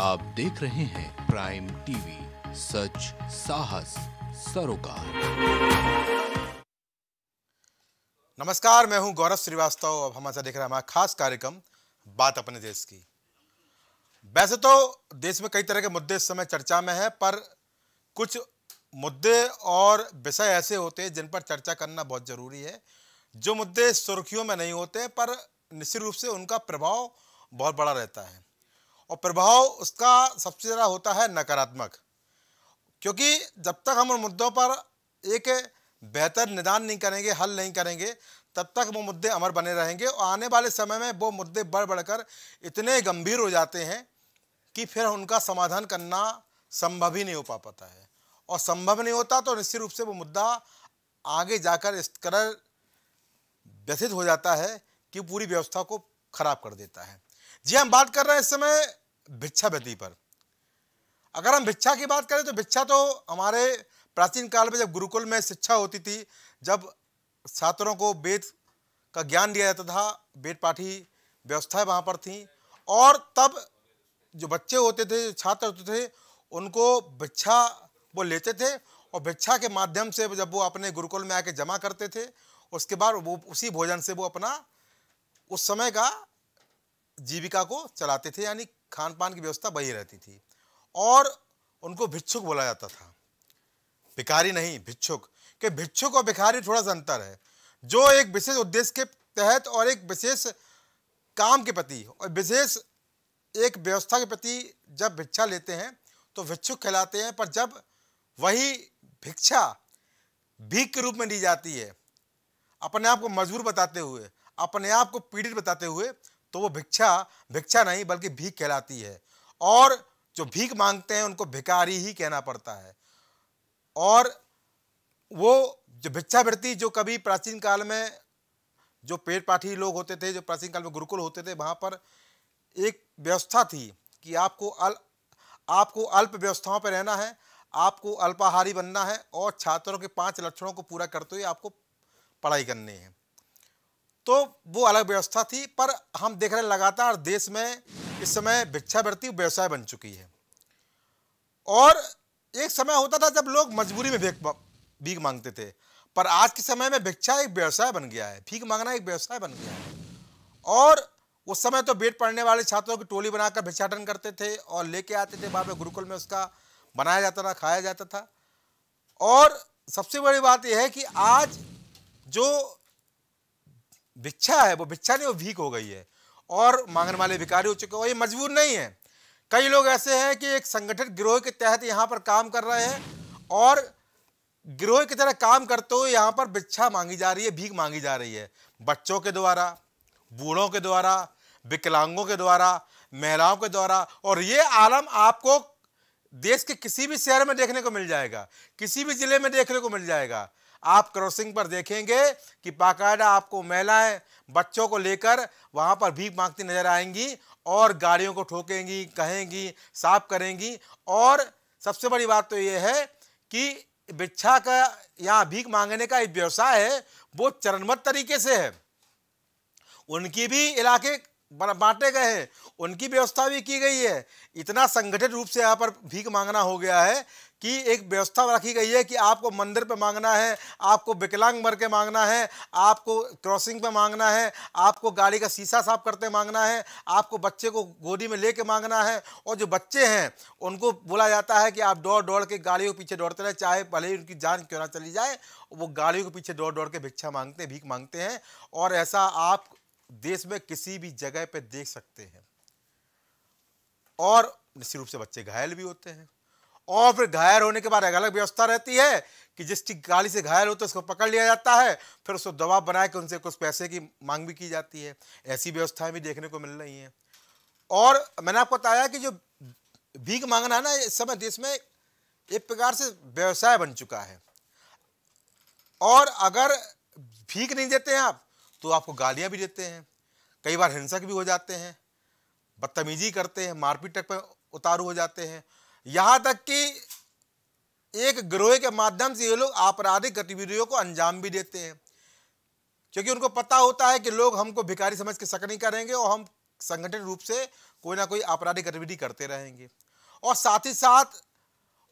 आप देख रहे हैं प्राइम टीवी सच साहस सरोकार नमस्कार मैं हूं गौरव श्रीवास्तव अब हम ऐसा देख रहे हैं हमारा खास कार्यक्रम बात अपने देश की वैसे तो देश में कई तरह के मुद्दे इस समय चर्चा में है पर कुछ मुद्दे और विषय ऐसे होते हैं जिन पर चर्चा करना बहुत ज़रूरी है जो मुद्दे सुर्खियों में नहीं होते पर निश्चित रूप से उनका प्रभाव बहुत बड़ा रहता है और प्रभाव उसका सबसे ज़्यादा होता है नकारात्मक क्योंकि जब तक हम उन मुद्दों पर एक बेहतर निदान नहीं करेंगे हल नहीं करेंगे तब तक वो मुद्दे अमर बने रहेंगे और आने वाले समय में वो मुद्दे बढ़ बढ़कर इतने गंभीर हो जाते हैं कि फिर उनका समाधान करना संभव ही नहीं हो पा पाता है और संभव नहीं होता तो निश्चित रूप से वो मुद्दा आगे जाकर इस तरह व्यथित हो जाता है कि पूरी व्यवस्था को खराब कर देता है जी हम बात कर रहे हैं इस समय भिक्षा व्यति पर अगर हम भिक्षा की बात करें तो भिक्षा तो हमारे प्राचीन काल में जब गुरुकुल में शिक्षा होती थी जब छात्रों को वेद का ज्ञान दिया जाता था वेद पाठी व्यवस्थाएं वहाँ पर थी और तब जो बच्चे होते थे जो छात्र होते थे उनको भिक्षा वो लेते थे और भिक्षा के माध्यम से जब वो अपने गुरुकुल में आके जमा करते थे उसके बाद वो उसी भोजन से वो अपना उस समय का जीविका को चलाते थे यानी खान पान की व्यवस्था वही रहती थी और उनको भिक्षुक बोला जाता था भिखारी नहीं भिक्षुक के भिक्षुक और भिखारी थोड़ा सा अंतर है जो एक विशेष उद्देश्य के तहत और एक विशेष काम के प्रति और विशेष एक व्यवस्था के प्रति जब भिक्षा लेते हैं तो भिक्षुक कहलाते हैं पर जब वही भिक्षा भीख के रूप में दी जाती है अपने आप को मजबूर बताते हुए अपने आप को पीड़ित बताते हुए तो वो भिक्षा भिक्षा नहीं बल्कि भीख कहलाती है और जो भीख मांगते हैं उनको भिकारी ही कहना पड़ता है और वो जो भिक्षावृत्ति जो कभी प्राचीन काल में जो पेट पाठी लोग होते थे जो प्राचीन काल में गुरुकुल होते थे वहाँ पर एक व्यवस्था थी कि आपको अल आपको अल्प व्यवस्थाओं पर रहना है आपको अल्पाहारी बनना है और छात्रों के पांच लक्षणों को पूरा करते हुए आपको पढ़ाई करनी है तो वो अलग व्यवस्था थी पर हम देख रहे लगातार देश में इस समय भिक्षावृत्ति व्यवसाय बन चुकी है और एक समय होता था जब लोग मजबूरी में भीख मांगते थे पर आज के समय में भिक्षा एक व्यवसाय बन गया है भीख मांगना एक व्यवसाय बन गया है और उस समय तो बेट पढ़ने वाले छात्रों की टोली बनाकर भिक्षाटन करते थे और लेके आते थे बाद में गुरुकुल में उसका बनाया जाता था खाया जाता था और सबसे बड़ी बात यह है कि आज जो भिक्षा है वो भिक्षा नहीं वो भीख हो गई है और मांगने वाले भिकारी हो चुके हैं और ये मजबूर नहीं है कई लोग ऐसे हैं कि एक संगठित गिरोह के तहत यहाँ पर काम कर रहे हैं और गिरोह की तरह काम करते हुए यहाँ पर भिक्षा मांगी जा रही है भीख मांगी जा रही है बच्चों के द्वारा बूढ़ों के द्वारा विकलांगों के द्वारा महिलाओं के द्वारा और ये आलम आपको देश के किसी भी शहर में देखने को मिल जाएगा किसी भी ज़िले में देखने को मिल जाएगा आप क्रॉसिंग पर देखेंगे कि बाकायदा आपको महिलाएं बच्चों को लेकर वहाँ पर भीख मांगती नजर आएंगी और गाड़ियों को ठोकेंगी कहेंगी साफ करेंगी और सबसे बड़ी बात तो ये है कि भिक्षा का यहाँ भीख मांगने का एक व्यवसाय है वो चरणबद्ध तरीके से है उनकी भी इलाके बांटे गए हैं उनकी व्यवस्था भी की गई है इतना संगठित रूप से यहाँ पर भीख मांगना हो गया है कि एक व्यवस्था रखी गई है कि आपको मंदिर पे मांगना है आपको विकलांग मर के मांगना है आपको क्रॉसिंग पे मांगना है आपको गाड़ी का शीशा साफ करते मांगना है आपको बच्चे को गोदी में लेके मांगना है और जो बच्चे हैं उनको बोला जाता है कि आप दौड़ दौड़ के गाड़ियों के पीछे दौड़ते रहें चाहे भले ही उनकी जान क्यों ना चली जाए वो गाड़ियों के पीछे दौड़ दौड़ के भिक्षा मांगते भीख मांगते हैं और ऐसा आप देश में किसी भी जगह पर देख सकते हैं और निश्चित रूप से बच्चे घायल भी होते हैं और फिर घायल होने के बाद एक अलग व्यवस्था रहती है कि जिस गाड़ी से घायल होते हैं उसको पकड़ लिया जाता है फिर उसको दबाव बना के उनसे कुछ पैसे की मांग भी की जाती है ऐसी व्यवस्थाएं भी देखने को मिल रही हैं और मैंने आपको बताया कि जो भीख मांगना है ना इस समय देश में एक प्रकार से व्यवसाय बन चुका है और अगर भीख नहीं देते हैं आप तो आपको गालियां भी देते हैं कई बार हिंसक भी हो जाते हैं बदतमीजी करते हैं मारपीट पर उतारू हो जाते हैं यहाँ तक कि एक ग्रोह के माध्यम से ये लोग आपराधिक गतिविधियों को अंजाम भी देते हैं क्योंकि उनको पता होता है कि लोग हमको भिखारी समझ के शक नहीं करेंगे और हम संगठित रूप से कोई ना कोई आपराधिक गतिविधि करते रहेंगे और साथ ही साथ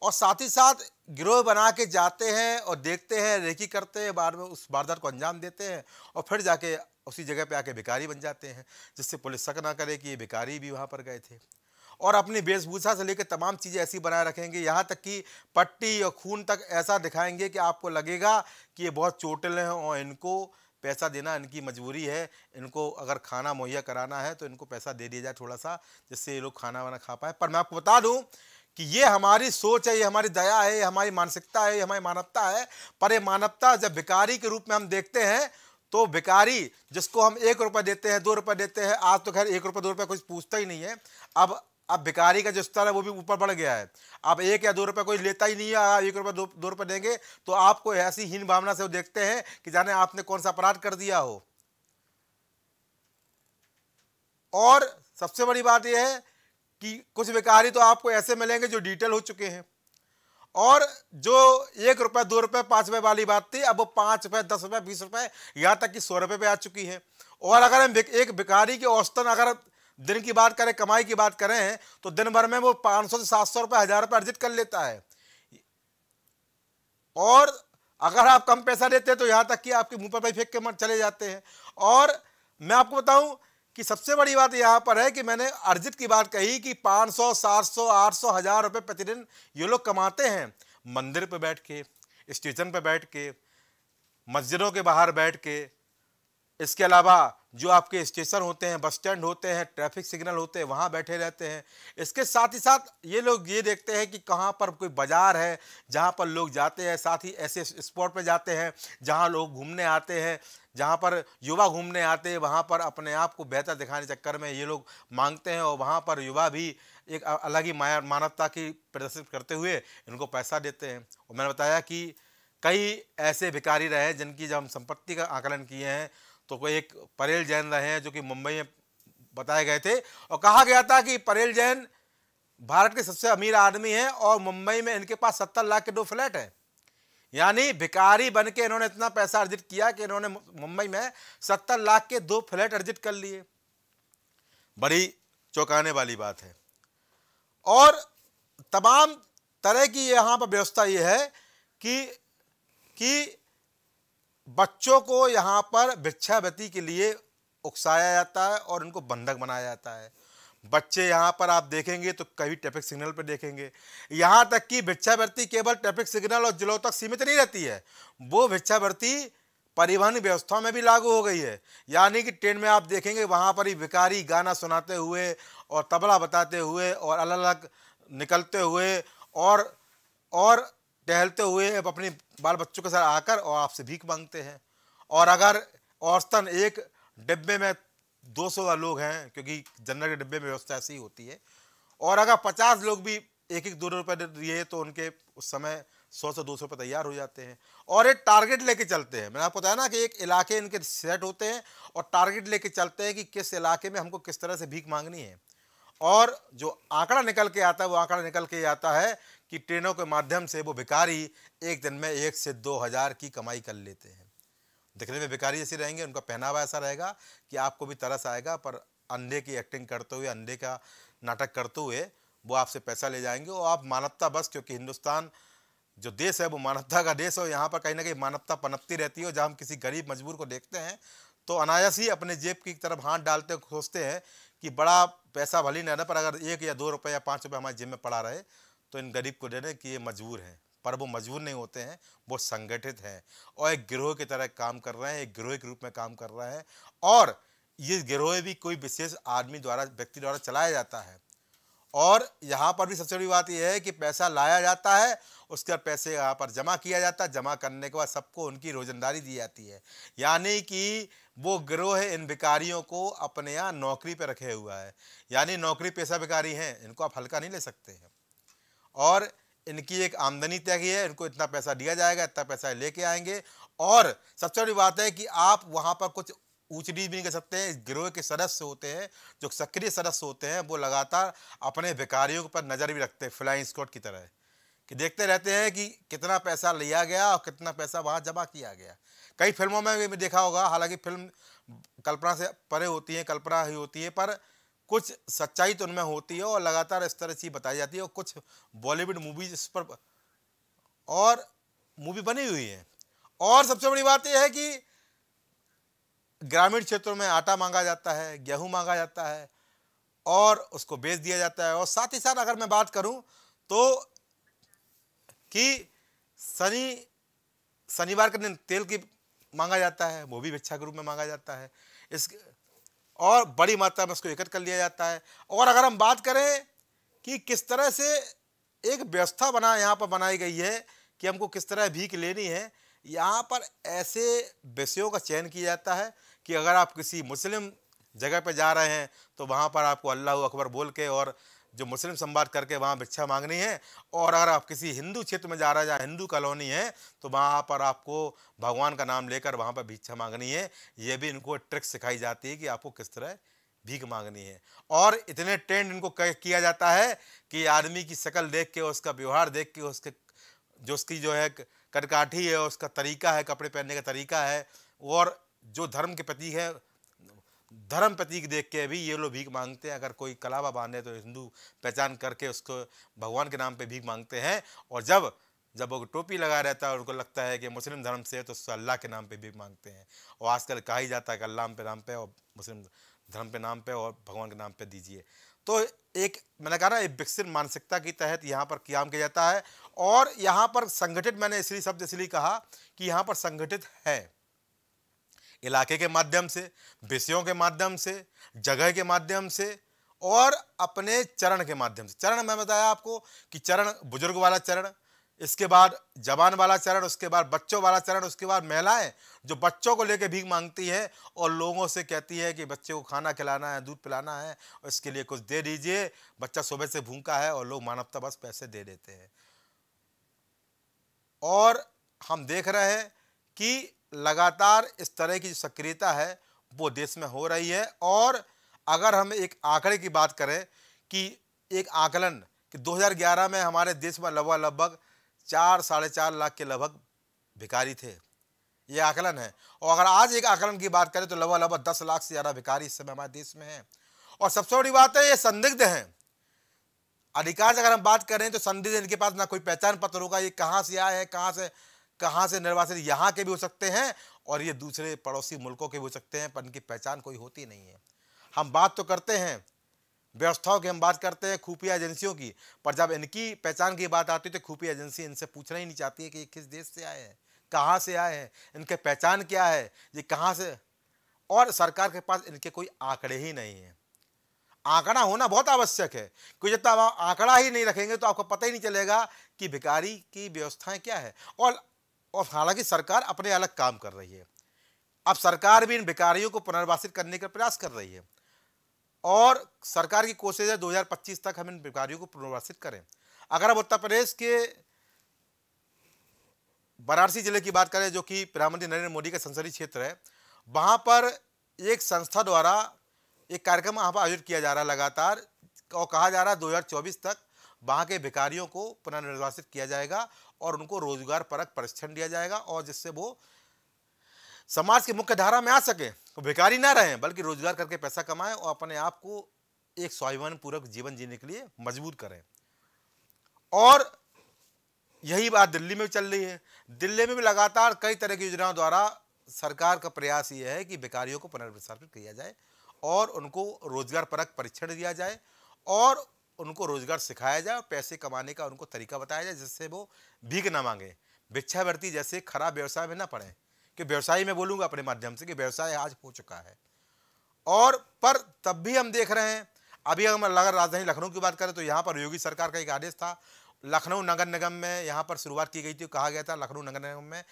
और साथ ही साथ गिरोह बना के जाते हैं और देखते हैं रेकी करते हैं बाद में उस वारदात को अंजाम देते हैं और फिर जाके उसी जगह पे आके भिकारी बन जाते हैं जिससे पुलिस शक ना करे कि ये भिकारी भी वहाँ पर गए थे और अपनी वेशभूषा से लेकर तमाम चीज़ें ऐसी बनाए रखेंगे यहाँ तक कि पट्टी और खून तक ऐसा दिखाएंगे कि आपको लगेगा कि ये बहुत चोटिल हैं और इनको पैसा देना इनकी मजबूरी है इनको अगर खाना मुहैया कराना है तो इनको पैसा दे दिया जाए थोड़ा सा जिससे ये लोग खाना वाना खा पाए पर मैं आपको बता दूँ कि ये हमारी सोच है ये हमारी दया है ये हमारी मानसिकता है ये हमारी मानवता है पर ये मानवता जब भिकारी के रूप में हम देखते हैं तो भिकारी जिसको हम एक रुपये देते हैं दो रुपये देते हैं आज तो खैर एक रुपये दो रुपये कुछ पूछता ही नहीं है अब अब भिकारी का जो स्तर है वो भी ऊपर बढ़ गया है अब एक या दो रुपये कोई लेता ही नहीं है एक रुपये दो दो रुपये देंगे तो आपको ऐसी हीन भावना से वो देखते हैं कि जाने आपने कौन सा अपराध कर दिया हो और सबसे बड़ी बात यह है कि कुछ व्यापारी तो आपको ऐसे मिलेंगे जो डिटेल हो चुके हैं और जो एक रुपये दो रुपये पाँच रुपये वाली बात थी अब वो पाँच रुपये दस रुपये बीस रुपये यहाँ तक कि सौ रुपये पर आ चुकी है और अगर हम एक भिकारी की औसतन अगर दिन की बात करें कमाई की बात करें तो दिन भर में वो पाँच सौ से सात सौ रुपये हज़ार रुपये अर्जित कर लेता है और अगर आप कम पैसा देते हैं तो यहाँ तक कि आपके मुंह पर भाई फेंक के मर चले जाते हैं और मैं आपको बताऊँ कि सबसे बड़ी बात यहाँ पर है कि मैंने अर्जित की बात कही कि 500, 700, 800, हज़ार रुपये प्रतिदिन ये लोग कमाते हैं मंदिर पर बैठ के स्टेशन पर बैठ के मस्जिदों के बाहर बैठ के इसके अलावा जो आपके स्टेशन होते हैं बस स्टैंड होते हैं ट्रैफिक सिग्नल होते हैं वहाँ बैठे रहते हैं इसके साथ ही साथ ये लोग ये देखते हैं कि कहाँ पर कोई बाज़ार है जहाँ पर लोग जाते हैं साथ ही ऐसे स्पॉट पर जाते हैं जहाँ लोग घूमने आते हैं जहाँ पर युवा घूमने आते हैं वहाँ पर अपने आप को बेहतर दिखाने चक्कर में ये लोग मांगते हैं और वहाँ पर युवा भी एक अलग ही मानवता की प्रदर्शित करते हुए इनको पैसा देते हैं और मैंने बताया कि कई ऐसे भिकारी रहे जिनकी जब हम संपत्ति का आकलन किए हैं तो वो एक परेल जैन रहे हैं जो कि मुंबई में बताए गए थे और कहा गया था कि परेल जैन भारत के सबसे अमीर आदमी हैं और मुंबई में इनके पास सत्तर लाख के दो फ्लैट हैं यानी भिकारी बन के इन्होंने इतना पैसा अर्जित किया कि इन्होंने मुंबई में सत्तर लाख के दो फ्लैट अर्जित कर लिए बड़ी चौंकाने वाली बात है और तमाम तरह की यहाँ पर व्यवस्था ये है कि कि बच्चों को यहाँ पर भिक्षावृत्ति के लिए उकसाया जाता है और उनको बंधक बनाया जाता है बच्चे यहाँ पर आप देखेंगे तो कभी ट्रैफिक सिग्नल पर देखेंगे यहाँ तक कि भिक्षावृत्ति केवल ट्रैफिक सिग्नल और जिलों तक सीमित नहीं रहती है वो भिक्षावृत्ति परिवहन व्यवस्था में भी लागू हो गई है यानी कि ट्रेन में आप देखेंगे वहाँ पर ही विकारी गाना सुनाते हुए और तबला बताते हुए और अलग अलग निकलते हुए और और टहलते हुए अब अपने बाल बच्चों के साथ आकर और आपसे भीख मांगते हैं और अगर औस्तन एक डिब्बे में 200 लोग हैं क्योंकि जनरल के डिब्बे में व्यवस्था ऐसी ही होती है और अगर 50 लोग भी एक एक दो रुपये दिए तो उनके उस समय सौ से दो सौ रुपये तैयार हो जाते हैं और एक टारगेट लेके चलते हैं मैंने आपको बताया ना कि एक इलाके इनके सेट होते हैं और टारगेट लेके चलते हैं कि किस इलाके में हमको किस तरह से भीख मांगनी है और जो आंकड़ा निकल के आता है वो आंकड़ा निकल के आता है कि ट्रेनों के माध्यम से वो भिकारी एक दिन में एक से दो हज़ार की कमाई कर लेते हैं दिखने में भिकारी जैसे रहेंगे उनका पहनावा ऐसा रहेगा कि आपको भी तरस आएगा पर अंधे की एक्टिंग करते हुए अंधे का नाटक करते हुए वो आपसे पैसा ले जाएंगे और आप मानवता बस क्योंकि हिंदुस्तान जो देश है वो मानवता का देश है और यहाँ पर कहीं ना कहीं मानवता पनपती रहती है और जहाँ हम किसी गरीब मजबूर को देखते हैं तो अनायास ही अपने जेब की तरफ हाथ डालते सोचते हैं कि बड़ा पैसा भली नहीं ना पर अगर एक या दो रुपये या पाँच रुपये हमारे जेब में पड़ा रहे तो इन गरीब को दे देने कि ये मजबूर हैं पर वो मजबूर नहीं होते हैं वो संगठित हैं और एक गिरोह की तरह काम कर रहे हैं एक गिरोह के रूप में काम कर रहे हैं और ये गिरोह भी कोई विशेष आदमी द्वारा व्यक्ति द्वारा चलाया जाता है और यहाँ पर भी सबसे बड़ी बात यह है कि पैसा लाया जाता है उसके बाद पैसे यहाँ पर जमा किया जाता है जमा करने के बाद सबको उनकी रोजंदारी दी जाती है यानी कि वो गिरोह इन भिकारियों को अपने यहाँ नौकरी पर रखे हुआ है यानी नौकरी पेशा भिकारी हैं इनको आप हल्का नहीं ले सकते हैं और इनकी एक आमदनी तय की है इनको इतना पैसा दिया जाएगा इतना पैसा लेके आएंगे और सबसे बड़ी बात है कि आप वहाँ पर कुछ ऊंच भी नहीं कर सकते हैं गिरोह के सदस्य होते हैं जो सक्रिय सदस्य होते हैं वो लगातार अपने भिकारियों पर नज़र भी रखते हैं फ्लाइंग स्कॉट की तरह कि देखते रहते हैं कि कितना पैसा लिया गया और कितना पैसा वहाँ जमा किया गया कई फिल्मों में भी देखा होगा हालांकि फिल्म कल्पना से परे होती है कल्पना ही होती है पर कुछ सच्चाई तो उनमें होती है और लगातार इस तरह से बताई जाती है और कुछ बॉलीवुड मूवीज इस पर और मूवी बनी हुई है और सबसे बड़ी बात यह है कि ग्रामीण क्षेत्रों में आटा मांगा जाता है गेहूं मांगा जाता है और उसको बेच दिया जाता है और साथ ही साथ अगर मैं बात करूं तो कि शनि शनिवार के दिन तेल की मांगा जाता है वो भी भिक्षा के रूप में मांगा जाता है इस और बड़ी मात्रा में उसको एकत्र कर लिया जाता है और अगर हम बात करें कि किस तरह से एक व्यवस्था बना यहाँ पर बनाई गई है कि हमको किस तरह भीख लेनी है यहाँ पर ऐसे विषयों का चयन किया जाता है कि अगर आप किसी मुस्लिम जगह पर जा रहे हैं तो वहाँ पर आपको अल्लाह अकबर बोल के और जो मुस्लिम संवाद करके वहाँ भिक्षा मांगनी है और अगर आप किसी हिंदू क्षेत्र में जा रहे हैं जहाँ हिंदू कॉलोनी है तो वहाँ पर आपको भगवान का नाम लेकर वहाँ पर भिक्षा मांगनी है ये भी इनको ट्रिक सिखाई जाती है कि आपको किस तरह भीख मांगनी है और इतने ट्रेंड इनको किया जाता है कि आदमी की शक्ल देख के उसका व्यवहार देख के उसके जो उसकी जो है कटकाठी है उसका तरीका है कपड़े पहनने का तरीका है और जो धर्म के प्रति है धर्म प्रतीक देख के भी ये लोग भीख मांगते हैं अगर कोई कलावा बांधे तो हिंदू पहचान करके उसको भगवान के नाम पे भीख मांगते हैं और जब जब वो टोपी लगा रहता है उनको लगता है कि मुस्लिम धर्म से तो उससे अल्लाह के नाम पे भीख मांगते हैं और आजकल कहा ही जाता है कि अल्लाह पे नाम पे और मुस्लिम धर्म पे नाम पे और भगवान के नाम पे दीजिए तो एक मैंने कहा ना एक विकसित मानसिकता के तहत यहाँ पर क्याम किया जाता है और यहाँ पर संगठित मैंने इसलिए शब्द इसलिए कहा कि यहाँ पर संगठित है इलाके के माध्यम से विषयों के माध्यम से जगह के माध्यम से और अपने चरण के माध्यम से चरण मैं बताया आपको कि चरण बुजुर्ग वाला चरण इसके बाद जवान वाला चरण उसके बाद बच्चों वाला चरण उसके बाद महिलाएं जो बच्चों को लेके भीख मांगती है और लोगों से कहती है कि बच्चे को खाना खिलाना है दूध पिलाना है और इसके लिए कुछ दे दीजिए बच्चा सुबह से भूखा है और लोग मानवता बस पैसे दे देते हैं और हम देख रहे हैं कि लगातार इस तरह की सक्रियता है वो देश में हो रही है और अगर हम एक आंकड़े की बात करें कि एक आकलन कि 2011 में हमारे देश में लगभग लगभग चार साढ़े चार लाख के लगभग भिकारी थे ये आकलन है और अगर आज एक आकलन की बात करें तो लगभग लगभग दस लाख से ज़्यादा भिकारी इस समय हमारे देश में हैं और सबसे बड़ी बात है ये संदिग्ध हैं अधिकांश अगर हम बात करें तो संदिग्ध इनके पास ना कोई पहचान पत्र होगा ये कहाँ से आए हैं कहाँ से कहाँ से निर्वासित यहाँ के भी हो सकते हैं और ये दूसरे पड़ोसी मुल्कों के भी हो सकते हैं पर इनकी पहचान कोई होती नहीं है हम बात तो करते हैं व्यवस्थाओं की हम बात करते हैं खुफिया एजेंसियों की पर जब इनकी पहचान की बात आती है तो खुफिया एजेंसी इनसे पूछना ही नहीं चाहती है कि ये किस देश से आए हैं कहाँ से आए हैं इनके पहचान क्या है ये कहाँ से और सरकार के पास इनके कोई आंकड़े ही नहीं हैं आंकड़ा होना बहुत आवश्यक है क्योंकि जब तक आप आंकड़ा ही नहीं रखेंगे तो आपको पता ही नहीं चलेगा कि भिकारी की व्यवस्थाएं क्या है और और हालांकि सरकार अपने अलग काम कर रही है अब सरकार भी इन भिकारियों को पुनर्वासित करने का प्रयास कर रही है और सरकार की कोशिश है 2025 तक हम इन भिकारियों को पुनर्वासित करें अगर हम उत्तर प्रदेश के वाराणसी जिले की बात करें जो कि प्रधानमंत्री नरेंद्र मोदी का संसदीय क्षेत्र है वहाँ पर एक संस्था द्वारा एक कार्यक्रम वहाँ पर आयोजित किया जा रहा है लगातार और कहा जा रहा है दो तक वहाँ के भिकारियों को पुनर्निर्वासित किया जाएगा और उनको रोजगार परक प्रशिक्षण दिया जाएगा और जिससे वो समाज की मुख्य धारा में आ सके वो बेकारी ना रहें बल्कि रोजगार करके पैसा कमाएं और अपने आप को एक स्वाभिमान पूर्वक जीवन जीने के लिए मजबूत करें और यही बात दिल्ली में भी चल रही है दिल्ली में भी लगातार कई तरह की योजनाओं द्वारा सरकार का प्रयास ये है कि बेकारियों को पुनर्विस्थापित किया जाए और उनको रोजगार परक परीक्षण दिया जाए और उनको रोज़गार सिखाया जाए पैसे कमाने का उनको तरीका बताया जाए जिससे वो भीख ना मांगे भिक्षावृत्ति जैसे खराब व्यवसाय में ना पड़े कि व्यवसाय में बोलूंगा अपने माध्यम से कि व्यवसाय आज हो चुका है और पर तब भी हम देख रहे हैं अभी हम अगर राजधानी लखनऊ की बात करें तो यहाँ पर योगी सरकार का एक आदेश था लखनऊ नगर निगम में यहाँ पर शुरुआत की गई थी कहा गया था लखनऊ नगर निगम में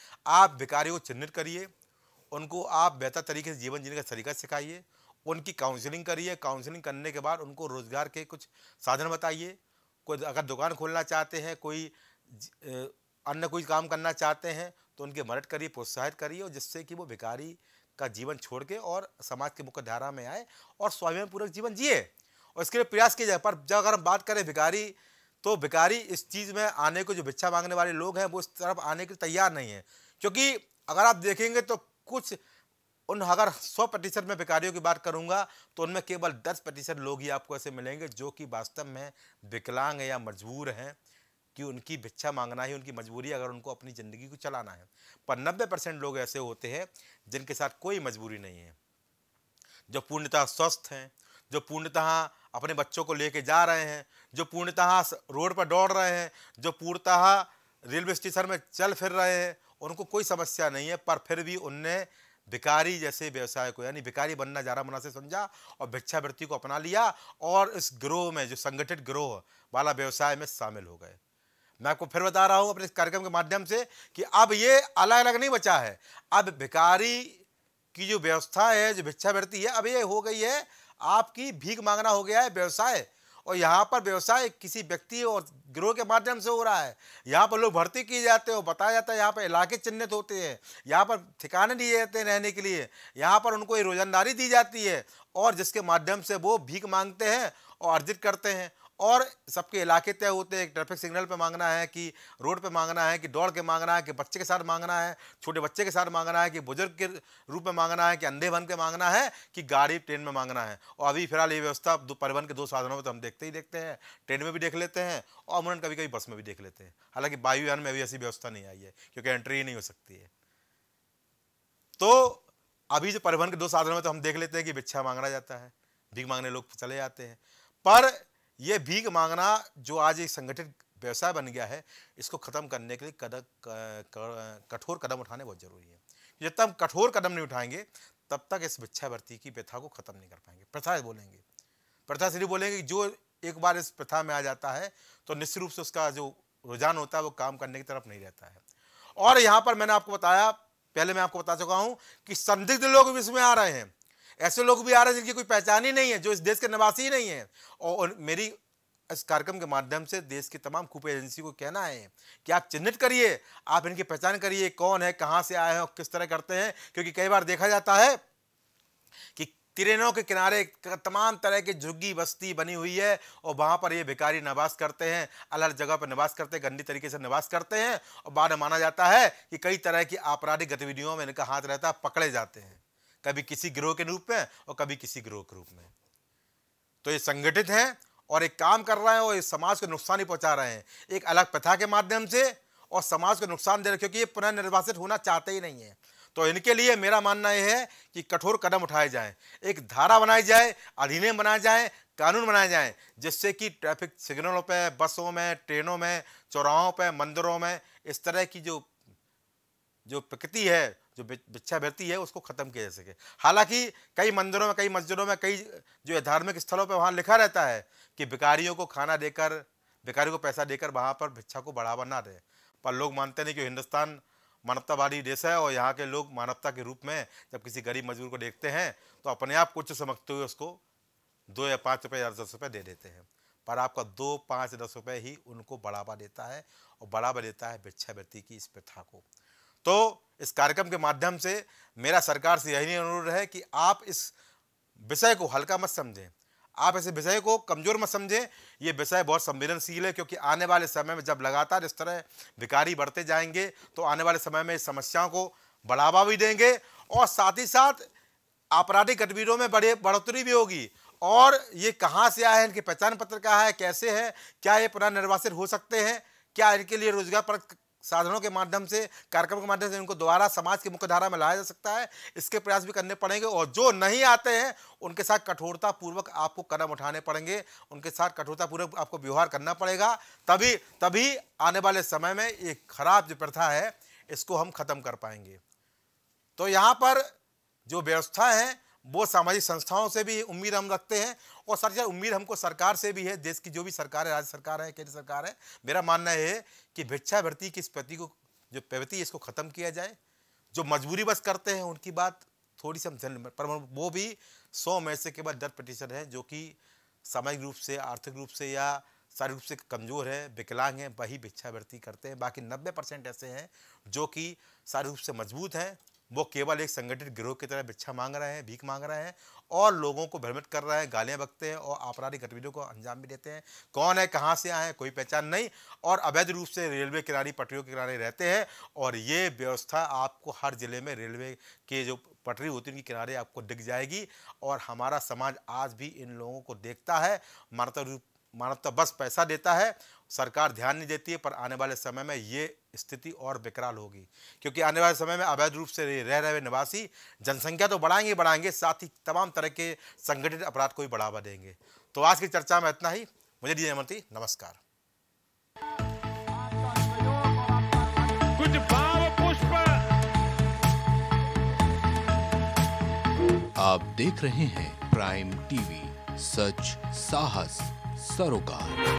आप भिकारियों को चिन्हित करिए उनको आप बेहतर तरीके से जीवन जीने का तरीका सिखाइए उनकी काउंसलिंग करिए काउंसलिंग करने के बाद उनको रोज़गार के कुछ साधन बताइए कोई अगर दुकान खोलना चाहते हैं कोई अन्य कोई काम करना चाहते हैं तो उनकी मदद करिए प्रोत्साहित करिए और जिससे कि वो भिखारी का जीवन छोड़ के और समाज की मुख्य धारा में आए और स्वाभिमानपूर्वक जीवन जिए और इसके लिए प्रयास किया जाए पर जब अगर हम बात करें भिखारी तो भिखारी इस चीज़ में आने को जो भिक्षा मांगने वाले लोग हैं वो इस तरफ आने के लिए तैयार नहीं है क्योंकि अगर आप देखेंगे तो कुछ उन अगर 100 प्रतिशत में बेकारियों की बात करूंगा तो उनमें केवल 10 प्रतिशत लोग ही आपको ऐसे मिलेंगे जो कि वास्तव में विकलांग या मजबूर हैं कि उनकी भिक्षा मांगना है उनकी मजबूरी अगर उनको अपनी ज़िंदगी को चलाना है पर नब्बे परसेंट लोग ऐसे होते हैं जिनके साथ कोई मजबूरी नहीं है जो पूर्णतः स्वस्थ हैं जो पूर्णतः अपने बच्चों को लेके जा रहे हैं जो पूर्णतः रोड पर दौड़ रहे हैं जो पूर्णतः रेलवे स्टेशन में चल फिर रहे हैं उनको कोई समस्या नहीं है पर फिर भी उनने भिकारी जैसे व्यवसाय को यानी भिकारी बनना ज्यादा मना से समझा और भिक्षावृत्ति को अपना लिया और इस ग्रोह में जो संगठित ग्रोह वाला व्यवसाय में शामिल हो गए मैं आपको फिर बता रहा हूँ अपने इस कार्यक्रम के माध्यम से कि अब ये अलग अलग नहीं बचा है अब भिकारी की जो व्यवस्था है जो भिक्षावृत्ति है अब ये हो गई है आपकी भीख मांगना हो गया है व्यवसाय और यहाँ पर व्यवसाय किसी व्यक्ति और गिरोह के माध्यम से हो रहा है यहाँ पर लोग भर्ती किए जाते हो बताया जाता है यहाँ पर इलाके चिन्हित होते हैं यहाँ पर ठिकाने दिए जाते हैं रहने के लिए यहाँ पर उनको रोजंदारी दी जाती है और जिसके माध्यम से वो भीख मांगते हैं और अर्जित करते हैं और सबके इलाके तय होते हैं ट्रैफिक सिग्नल पे मांगना है कि रोड पे मांगना है कि दौड़ के मांगना है कि बच्चे के साथ मांगना है छोटे बच्चे के साथ मांगना है कि बुजुर्ग के रूप में मांगना है कि अंधे बन के मांगना है कि गाड़ी ट्रेन में मांगना है और अभी फिलहाल ये व्यवस्था परिवहन के दो साधनों में तो हम देखते ही देखते हैं ट्रेन में भी देख लेते हैं और अमूमन कभी कभी बस में भी देख लेते हैं हालांकि वायुयान में अभी ऐसी व्यवस्था नहीं आई है क्योंकि एंट्री ही नहीं हो सकती है तो अभी जो परिवहन के दो साधनों में तो हम देख लेते हैं कि भिक्षा मांगना जाता है भीख मांगने लोग चले जाते हैं पर ये भीख मांगना जो आज एक संगठित व्यवसाय बन गया है इसको ख़त्म करने के लिए कदम कठोर कदम उठाने बहुत ज़रूरी है जब तक हम कठोर कदम नहीं उठाएंगे तब तक इस भिक्षावृत्ति की प्रथा को ख़त्म नहीं कर पाएंगे प्रथा बोलेंगे प्रथा सिर्फ बोलेंगे जो एक बार इस प्रथा में आ जाता है तो निश्चित रूप से उसका जो रुझान होता है वो काम करने की तरफ नहीं रहता है और यहाँ पर मैंने आपको बताया पहले मैं आपको बता चुका हूँ कि संदिग्ध लोग भी इसमें आ रहे हैं ऐसे लोग भी आ रहे हैं जिनकी कोई पहचान ही नहीं है जो इस देश के निवासी ही नहीं है और मेरी इस कार्यक्रम के माध्यम से देश की तमाम खूब एजेंसी को कहना है कि आप चिन्हित करिए आप इनकी पहचान करिए कौन है कहाँ से आए हैं और किस तरह करते हैं क्योंकि कई बार देखा जाता है कि ट्रेनों के किनारे तमाम तरह की झुग्गी बस्ती बनी हुई है और वहाँ पर ये भिकारी निवास करते हैं अलग जगह पर निवास करते हैं गंदी तरीके से निवास करते हैं और बाद में माना जाता है कि कई तरह की आपराधिक गतिविधियों में इनका हाथ रहता है पकड़े जाते हैं कभी किसी गिरोह के रूप में और कभी किसी गिरोह के रूप में तो ये संगठित हैं और एक काम कर रहे हैं और इस समाज को नुकसान ही पहुंचा रहे हैं एक अलग प्रथा के माध्यम से और समाज को नुकसान दे रहे क्योंकि ये पुनर्निर्वासित होना चाहते ही नहीं है तो इनके लिए मेरा मानना यह है कि कठोर कदम उठाए जाएं एक धारा बनाई जाए अधिनियम बनाए जाए कानून बनाए जाएं जिससे कि ट्रैफिक सिग्नलों पर बसों में ट्रेनों में चौराहों पर मंदिरों में इस तरह की जो जो प्रकृति है जो भिक्षावृत्ति है उसको ख़त्म किया जा सके हालांकि कई मंदिरों में कई मस्जिदों में कई जो धार्मिक स्थलों पर वहाँ लिखा रहता है कि भिकारियों को खाना देकर भिकारी को पैसा देकर वहाँ पर भिक्षा को बढ़ावा ना दें पर लोग मानते नहीं कि हिंदुस्तान मानवतावादी देश है और यहाँ के लोग मानवता के रूप में जब किसी गरीब मजदूर को देखते हैं तो अपने आप कुछ समझते हुए उसको दो या पाँच रुपये या दस रुपये दे देते हैं पर आपका दो पाँच दस रुपये ही उनको बढ़ावा देता है और बढ़ावा देता है भिक्षावृत्ति की इस प्रथा को तो इस कार्यक्रम के माध्यम से मेरा सरकार से यही अनुरोध है कि आप इस विषय को हल्का मत समझें आप ऐसे विषय को कमज़ोर मत समझें ये विषय बहुत संवेदनशील है क्योंकि आने वाले समय में जब लगातार इस तरह भिकारी बढ़ते जाएंगे तो आने वाले समय में इस समस्याओं को बढ़ावा भी देंगे और साथ ही साथ आपराधिक गतिविधियों में बड़े बढ़ोतरी भी होगी और ये कहाँ से आए हैं इनके पहचान पत्र कहाँ है कैसे है क्या ये पुनः निर्वासित हो सकते हैं क्या इनके लिए रोजगार साधनों के माध्यम से कार्यक्रम के माध्यम से उनको दोबारा समाज की मुख्यधारा में लाया जा सकता है इसके प्रयास भी करने पड़ेंगे और जो नहीं आते हैं उनके साथ कठोरता पूर्वक आपको कदम उठाने पड़ेंगे उनके साथ कठोरता पूर्वक आपको व्यवहार करना पड़ेगा तभी तभी आने वाले समय में ये खराब जो प्रथा है इसको हम खत्म कर पाएंगे तो यहाँ पर जो व्यवस्था है वो सामाजिक संस्थाओं से भी उम्मीद हम रखते हैं और सर उम्मीद हमको सरकार से भी है देश की जो भी सरकार है राज्य सरकार है केंद्र सरकार है मेरा मानना है कि भिक्षावृत्ति की इस प्रति को जो प्रवृत्ति इसको ख़त्म किया जाए जो मजबूरी बस करते हैं उनकी बात थोड़ी सी हम जन पर वो भी सौ में से केवल दस प्रतिशत है जो कि सामाजिक रूप से आर्थिक रूप से या शारीरिक रूप से कमज़ोर है विकलांग हैं वही भिक्षावृत्ति करते हैं बाकी नब्बे परसेंट ऐसे हैं जो कि शारीरिक रूप से मजबूत हैं वो केवल एक संगठित गिरोह की तरह भिक्षा मांग रहे हैं भीख मांग रहे हैं और लोगों को भ्रमित कर रहे हैं गालियां बकते हैं और आपराधिक गतिविधियों को अंजाम भी देते हैं कौन है कहाँ से आए हैं कोई पहचान नहीं और अवैध रूप से रेलवे किनारे पटरियों के किनारे रहते हैं और ये व्यवस्था आपको हर ज़िले में रेलवे के जो पटरी होती है उनके किनारे आपको दिख जाएगी और हमारा समाज आज भी इन लोगों को देखता है मानता रूप मानवता तो बस पैसा देता है सरकार ध्यान नहीं देती है पर आने वाले समय में ये स्थिति और विकराल होगी क्योंकि आने वाले समय में अवैध रूप से रह रहे निवासी जनसंख्या तो बढ़ाएंगे बढ़ाएंगे साथ ही तमाम तरह के संगठित अपराध को भी बढ़ावा देंगे तो आज की चर्चा में इतना ही मुझे दीजिए मंत्री नमस्कार कुछ पुष्प आप देख रहे हैं प्राइम टीवी सच साहस सरोकार